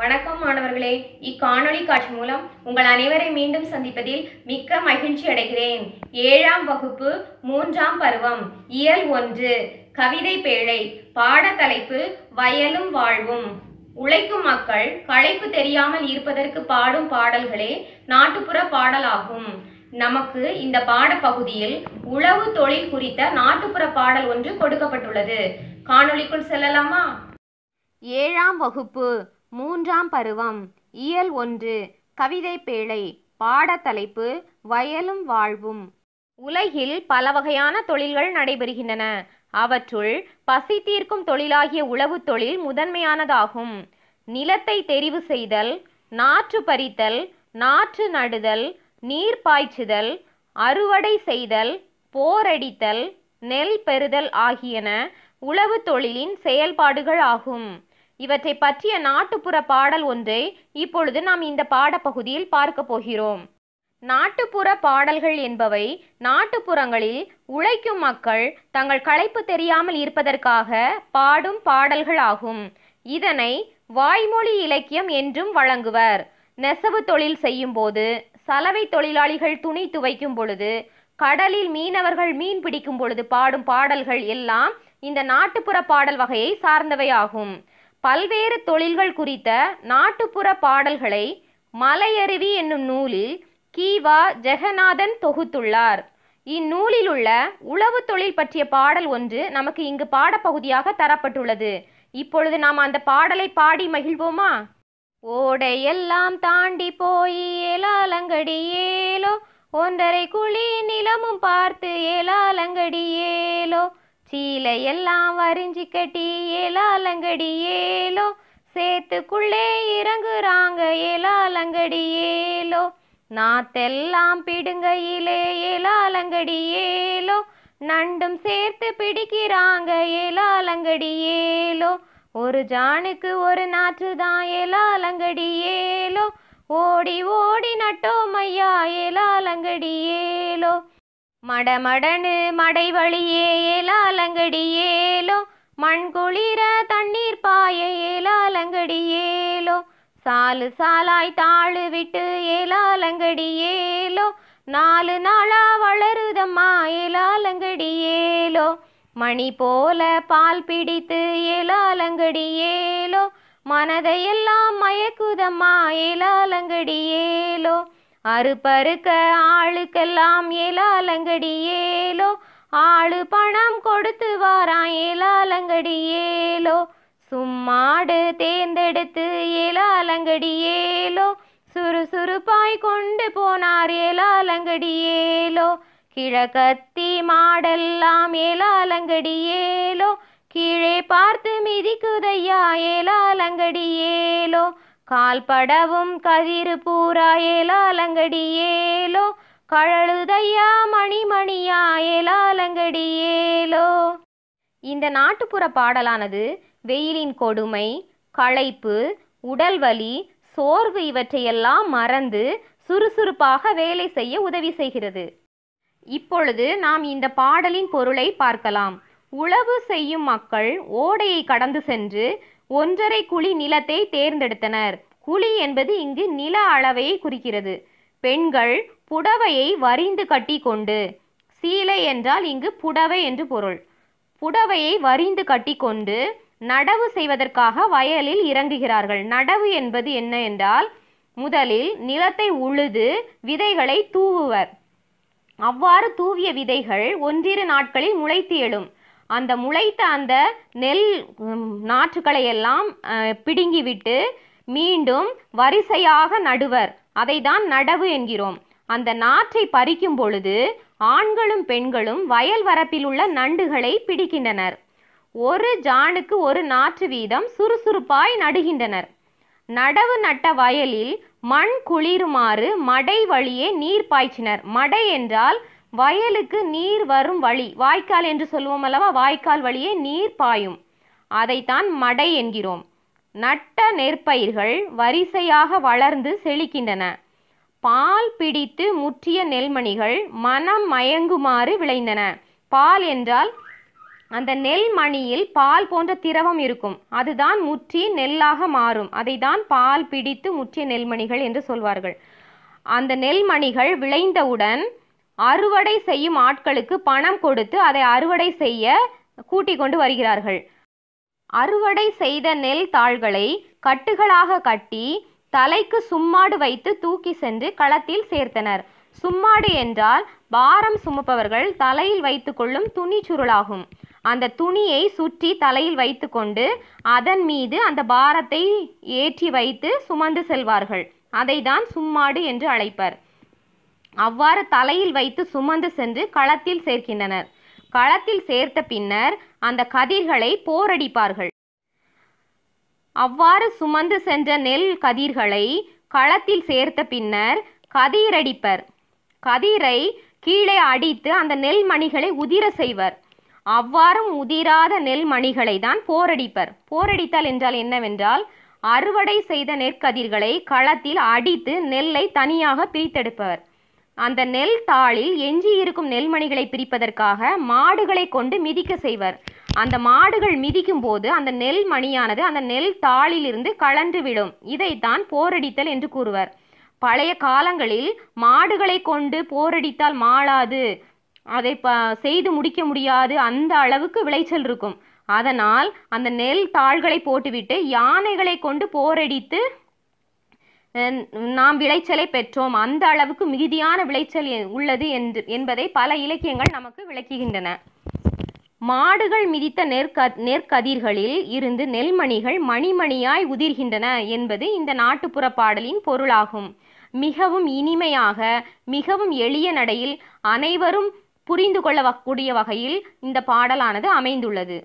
வணக்கம் மாணவர்களே இக்காணொலி காட்சி மூலம் உங்கள் அனைவரை மீண்டும் சந்திப்பதில் மிக்க மகிழ்ச்சி அடைகிறேன் ஏழாம் வகுப்பு மூன்றாம் பருவம் இயல் ஒன்று கவிதை பேழை தலைப்பு வயலும் வாழ்வும் உழைக்கும் மக்கள் களைப்பு தெரியாமல் இருப்பதற்கு பாடும் பாடல்களே நாட்டுப்புற பாடலாகும் நமக்கு இந்த பாடப்பகுதியில் உழவு தொழில் குறித்த நாட்டுப்புற பாடல் ஒன்று கொடுக்கப்பட்டுள்ளது காணொளிக்குள் செல்லலாமா ஏழாம் வகுப்பு மூன்றாம் பருவம் இயல் ஒன்று கவிதை பேழை பாட தலைப்பு வயலும் வாழ்வும் உலகில் பல வகையான தொழில்கள் நடைபெறுகின்றன அவற்றுள் பசி தீர்க்கும் தொழிலாகிய உழவு தொழில் முதன்மையானதாகும் நிலத்தை தெரிவு செய்தல் நாற்று பறித்தல் நாற்று நடுதல் நீர் பாய்ச்சுதல் அறுவடை செய்தல் போரடித்தல் நெல் பெறுதல் ஆகியன உழவு தொழிலின் செயல்பாடுகள் ஆகும் இவற்றை பற்றிய நாட்டுப்புற பாடல் ஒன்றை இப்பொழுது நாம் இந்த பாடப்பகுதியில் பார்க்க போகிறோம் நாட்டுப்புற பாடல்கள் என்பவை நாட்டுப்புறங்களில் உழைக்கும் மக்கள் தங்கள் களைப்பு தெரியாமல் இருப்பதற்காக பாடும் பாடல்கள் ஆகும் இதனை வாய்மொழி இலக்கியம் என்றும் வழங்குவர் நெசவு தொழில் செய்யும் போது சலவை தொழிலாளிகள் துணி துவைக்கும் பொழுது கடலில் மீனவர்கள் மீன் பிடிக்கும் பொழுது பாடும் பாடல்கள் எல்லாம் இந்த நாட்டுப்புற பாடல் வகையை சார்ந்தவை ஆகும் பல்வேறு தொழில்கள் குறித்த நாட்டுப்புற பாடல்களை மலையருவி என்னும் நூலில் கீவா ஜெகநாதன் தொகுத்துள்ளார் இந்நூலில் உள்ள உழவு தொழில் பற்றிய பாடல் ஒன்று நமக்கு இங்கு பாடப்பகுதியாக தரப்பட்டுள்ளது இப்பொழுது நாம் அந்த பாடலை பாடி மகிழ்வோமா ஓடையெல்லாம் தாண்டி போய் ஏலாலங்கடி ஏலோ ஒன்றரை குழி நிலமும் பார்த்து ஏலாலங்கடி ஏலோ சீலையெல்லாம் வரிஞ்சி கட்டி ஏலாலங்கடி ஏலோ சேத்துக்குள்ளே இறங்குறாங்க ஏலாலங்கடி ஏலோ நாத்தெல்லாம் பிடுங்கையிலே ஏலாலங்கடி ஏலோ நண்டும் சேர்த்து பிடிக்கிறாங்க ஏலாலங்கடி ஏலோ ஒரு ஜானுக்கு ஒரு நாற்று தான் ஏலாலங்கடி ஏலோ ஓடி ஓடி நட்டோமையா ஏலாலங்கடி ஏலோ மடமடனு மடை வழியே ஏலாலங்கடியேலோ மண் குளிர தண்ணீர் பாய ஏலாலங்கடியேலோ சாலு சாலாய் தாழு விட்டு ஏலாலங்கடியேலோ நாலு நாளா வளருதம்மா ஏலாலங்கடியேலோ மணி போல பால் பிடித்து ஏலாலங்கடியேலோ மனதையெல்லாம் மயக்குதம்மா ஏலாலங்கடியேலோ அறு பருக்க ஆளுக்கெல்லாம் ஏலாலங்கடி ஏலோ ஆளு பணம் கொடுத்து வாரான் ஏலாலங்கடி ஏலோ சும்மாடு தேர்ந்தெடுத்து ஏலாலங்கடி ஏலோ சுறுசுறுப்பாய் கொண்டு போனார் ஏலாலங்கடி ஏலோ கிழக்கத்தி மாடெல்லாம் ஏலாலங்கடி ஏலோ கீழே பார்த்து மிதிக்குதையா ஏலாலங்கடி ஏலோ கால்படவும் கதிரு பூராயேலாலங்கடியேலோ கழலுதையா மணிமணியாயேலாலங்கடியேலோ இந்த நாட்டுப்புற பாடலானது வெயிலின் கொடுமை களைப்பு உடல்வலி சோர்வு இவற்றையெல்லாம் மறந்து சுறுசுறுப்பாக வேலை செய்ய உதவி செய்கிறது இப்பொழுது நாம் இந்த பாடலின் பொருளை பார்க்கலாம் உழவு செய்யும் மக்கள் ஓடையை கடந்து சென்று ஒன்றரை குழி நிலத்தை தேர்ந்தெடுத்தனர் குழி என்பது இங்கு நில அளவையை குறிக்கிறது பெண்கள் புடவையை வரிந்து கட்டி கொண்டு சீலை என்றால் இங்கு புடவை என்று பொருள் புடவையை வரிந்து கட்டி கொண்டு நடவு செய்வதற்காக வயலில் இறங்குகிறார்கள் நடவு என்பது என்ன என்றால் முதலில் நிலத்தை உழுது விதைகளை தூவுவர் அவ்வாறு தூவிய விதைகள் ஒன்றிரு நாட்களில் முளைத்து எழும் அந்த முளைத்த அந்த நெல் நாற்றுக்களை எல்லாம் பிடுங்கிவிட்டு மீண்டும் வரிசையாக நடுவர் அதை தான் நடவு என்கிறோம் அந்த நாற்றை பறிக்கும் பொழுது ஆண்களும் பெண்களும் வயல் வரப்பில் உள்ள நண்டுகளை பிடிக்கின்றனர் ஒரு ஜானுக்கு ஒரு நாற்று வீதம் சுறுசுறுப்பாய் நடுகின்றனர் நடவு நட்ட வயலில் மண் குளிருமாறு மடை வழியே நீர் பாய்ச்சினர் மடை என்றால் வயலுக்கு நீர் வரும் வழி வாய்க்கால் என்று சொல்லுவோம் அல்லவா வாய்க்கால் வழியே நீர் பாயும் அதைத்தான் மடை என்கிறோம் நட்ட நெற்பயிர்கள் வரிசையாக வளர்ந்து செழிக்கின்றன பால் பிடித்து முற்றிய நெல்மணிகள் மனம் மயங்குமாறு விளைந்தன பால் என்றால் அந்த நெல்மணியில் பால் போன்ற திரவம் இருக்கும் அதுதான் முற்றி நெல்லாக மாறும் அதை தான் பால் பிடித்து முற்றிய நெல்மணிகள் என்று சொல்வார்கள் அந்த நெல்மணிகள் விளைந்தவுடன் அறுவடை செய்யும் ஆட்களுக்கு பணம் கொடுத்து அதை அறுவடை செய்ய கூட்டிக் கொண்டு வருகிறார்கள் அறுவடை செய்த நெல் தாள்களை கட்டுகளாக கட்டி தலைக்கு சும்மாடு வைத்து தூக்கி சென்று களத்தில் சேர்த்தனர் சும்மாடு என்றால் பாரம் சுமப்பவர்கள் தலையில் வைத்துக்கொள்ளும் துணி சுருளாகும் அந்த துணியை சுற்றி தலையில் வைத்துக்கொண்டு அதன் மீது அந்த பாரத்தை ஏற்றி வைத்து சுமந்து செல்வார்கள் அதை தான் சும்மாடு என்று அழைப்பர் அவ்வாறு தலையில் வைத்து சுமந்து சென்று களத்தில் சேர்க்கின்றனர் களத்தில் சேர்த்த பின்னர் அந்த கதிர்களை போரடிப்பார்கள் அவ்வாறு சுமந்து சென்ற நெல் கதிர்களை களத்தில் சேர்த்த பின்னர் கதிரடிப்பர் கதிரை கீழே அடித்து அந்த நெல் மணிகளை உதிர செய்வர் அவ்வாறும் உதிராத நெல் மணிகளை தான் போரடிப்பர் போரடித்தல் என்றால் என்னவென்றால் அறுவடை செய்த நெற்கதிர்களை களத்தில் அடித்து நெல்லை தனியாக பிரித்தெடுப்பவர் அந்த நெல் தாளில் எஞ்சியிருக்கும் நெல்மணிகளை பிரிப்பதற்காக மாடுகளை கொண்டு மிதிக்க செய்வர் அந்த மாடுகள் மிதிக்கும் போது அந்த நெல் மணியானது அந்த நெல் தாளிலிருந்து கலன்று விடும் இதைத்தான் போரடித்தல் என்று கூறுவர் பழைய காலங்களில் மாடுகளை கொண்டு போரடித்தால் மாளாது அதை ப செய்து முடிக்க முடியாது அந்த அளவுக்கு விளைச்சல் இருக்கும் அதனால் அந்த நெல் தாள்களை போட்டுவிட்டு யானைகளை கொண்டு போரடித்து நாம் விளைச்சலை பெற்றோம் அந்த அளவுக்கு மிகுதியான விளைச்சல் உள்ளது என்று என்பதை பல இலக்கியங்கள் நமக்கு விளக்குகின்றன மாடுகள் மிதித்த நெற்க நெற்கதிர்களில் இருந்து நெல்மணிகள் மணிமணியாய் உதிர்கின்றன என்பது இந்த நாட்டுப்புற பாடலின் பொருளாகும் மிகவும் இனிமையாக மிகவும் எளிய நடையில் அனைவரும் புரிந்து கொள்ளக்கூடிய வகையில் இந்த பாடலானது அமைந்துள்ளது